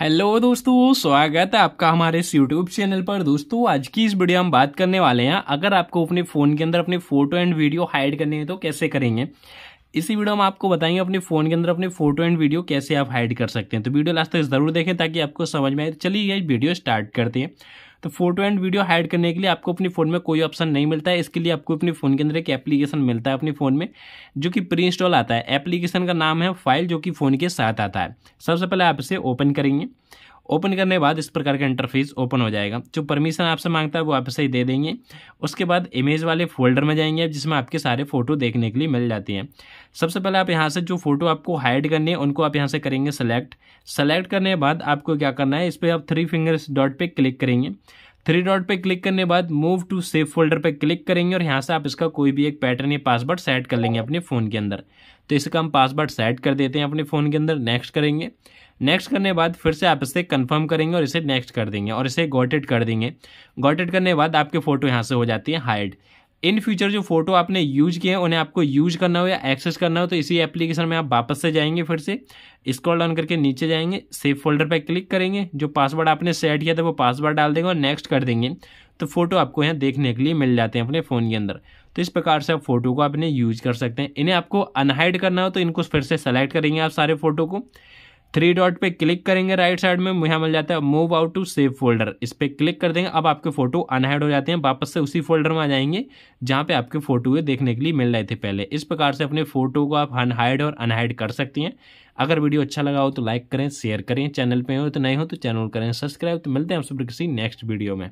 hello दोस्तों स्वागत है आपका हमारे इस यूट्यूब चैनल पर दोस्तों आज की इस वीडियो हम बात करने वाले हैं अगर आपको अपने फ़ोन के अंदर अपने फ़ोटो एंड वीडियो हाइड करने हैं तो कैसे करेंगे इसी वीडियो हम आपको बताएंगे अपने फ़ोन के अंदर अपने फोटो एंड वीडियो कैसे आप हाइड कर सकते हैं तो वीडियो लास्ट तक ज़रूर देखें ताकि आपको समझ में आए चलिए ये वीडियो स्टार्ट करते हैं तो फोटो एंड वीडियो हाइड करने के लिए आपको अपने फ़ोन में कोई ऑप्शन नहीं मिलता है इसके लिए आपको अपने फ़ोन के अंदर एक एप्लीकेशन मिलता है अपने फ़ोन में जो कि प्री इंस्टॉल आता है एप्लीकेशन का नाम है फाइल जो कि फ़ोन के साथ आता है सबसे पहले आप इसे ओपन करेंगे ओपन करने के बाद इस प्रकार का इंटरफेस ओपन हो जाएगा जो परमिशन आपसे मांगता है वो आपसे ही दे देंगे उसके बाद इमेज वाले फोल्डर में जाएंगे जिसमें आपके सारे फ़ोटो देखने के लिए मिल जाती हैं सबसे पहले आप यहाँ से जो फ़ोटो आपको हाइड करनी है उनको आप यहाँ से करेंगे सेलेक्ट सेलेक्ट करने के बाद आपको क्या करना है इस पर आप थ्री फिंगर्स डॉट पर क्लिक करेंगे थ्री डॉट पे क्लिक करने बाद मूव टू सेव फोल्डर पे क्लिक करेंगे और यहाँ से आप इसका कोई भी एक पैटर्न या पासवर्ड सेट कर लेंगे अपने फ़ोन के अंदर तो इसका हम पासवर्ड सेट कर देते हैं अपने फ़ोन के अंदर नेक्स्ट करेंगे नेक्स्ट करने बाद फिर से आप इसे कंफर्म करेंगे और इसे नेक्स्ट कर देंगे और इसे गोटेड कर देंगे गोटेड करने बाद आपकी फ़ोटो यहाँ से हो जाती है हाइड इन फ्यूचर जो फोटो आपने यूज किए हैं उन्हें आपको यूज करना हो या एक्सेस करना हो तो इसी एप्लीकेशन में आप वापस से जाएंगे फिर से स्क्रॉल डाउन करके नीचे जाएंगे सेव फोल्डर पर क्लिक करेंगे जो पासवर्ड आपने सेट किया था वो पासवर्ड डाल देंगे और नेक्स्ट कर देंगे तो फोटो आपको यहाँ देखने के लिए मिल जाते हैं अपने फ़ोन के अंदर तो इस प्रकार से आप फोटो को आपने यूज कर सकते हैं इन्हें आपको अनहाइड करना हो तो इनको फिर से सेलेक्ट करेंगे आप सारे फोटो को थ्री डॉट पे क्लिक करेंगे राइट साइड में यहाँ मिल जाता है move out to save folder इस पर क्लिक कर देंगे अब आपके फोटो अनहाइड हो जाते हैं वापस से उसी फोल्डर में आ जाएंगे जहाँ पे आपके फोटो देखने के लिए मिल रहे थे पहले इस प्रकार से अपने फोटो को आप अनहाइड और अनहाइड कर सकती हैं अगर वीडियो अच्छा लगा हो तो लाइक करें शेयर करें चैनल पर हो तो नहीं हो तो चैनल करें सब्सक्राइब तो मिलते हैं आप सब किसी नेक्स्ट वीडियो में